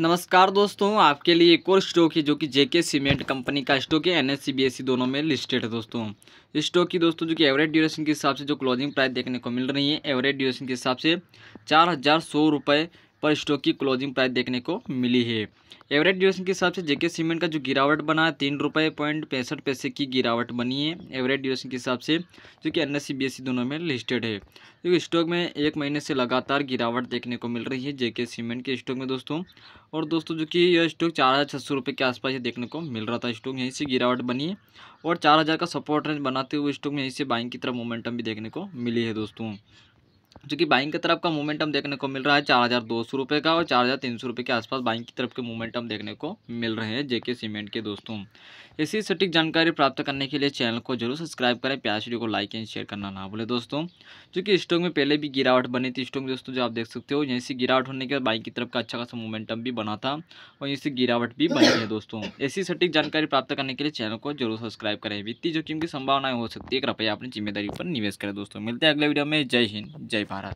नमस्कार दोस्तों आपके लिए एक और स्टॉक है जो कि जेके सीमेंट कंपनी का स्टॉक है एन एस दोनों में लिस्टेड है दोस्तों स्टॉक की दोस्तों जो कि एवरेज ड्यूरेशन के हिसाब से जो क्लोजिंग प्राइस देखने को मिल रही है एवरेज ड्यूरेशन के हिसाब से चार हज़ार सौ रुपये पर स्टॉक की क्लोजिंग प्राइस देखने को मिली है एवरेज ड्यूरेशन के हिसाब से जेके सीमेंट का जो गिरावट बना है तीन रुपये पॉइंट पैंसठ पैसे की गिरावट बनी है एवरेज ड्यूरेशन के हिसाब से जो कि एन एस दोनों में लिस्टेड है क्योंकि स्टॉक में एक महीने से लगातार गिरावट देखने को मिल रही है जेके सीमेंट के स्टॉक में दोस्तों और दोस्तों जो कि यह स्टॉक चार हज़ार छः सौ रुपये के आसपास ये देखने को मिल रहा था स्टॉक यहीं से गिरावट बनी है और चार हज़ार का सपोर्ट रेंज बनाते हुए स्टॉक में यहीं से बाइंग की तरफ मोमेंटम भी देखने को मिली है दोस्तों जो कि बाइंग की तरफ का मोमेंटम देखने को मिल रहा है चार हज़ार दो सौ रुपये का और चार हज़ार तीन सौ रुपये के आसपास बाइंग की तरफ के मोमेंटम देखने को मिल रहे हैं जेके सीमेंट के दोस्तों इसी सटीक जानकारी प्राप्त करने के लिए चैनल को जरूर सब्सक्राइब करें प्याज वीडियो को लाइक एंड शेयर करना ना भूले दोस्तों क्योंकि स्टॉक में पहले भी गिरावट बनी थी स्टॉक दोस्तों जो आप देख सकते हो यहीं से गिरावट होने के बाद बाइक की तरफ का अच्छा खासा मोमेंटम भी बना था और यहीं से गिरावट भी बनी है दोस्तों ऐसी सटीक जानकारी प्राप्त करने के लिए चैनल को जरूर सब्सक्राइब करें वित्तीय जोखिम की संभावनाएं हो सकती है कृपया अपनी जिम्मेदारी पर निवेश करें दोस्तों मिलते हैं अगले वीडियो में जय हिंद जय भारत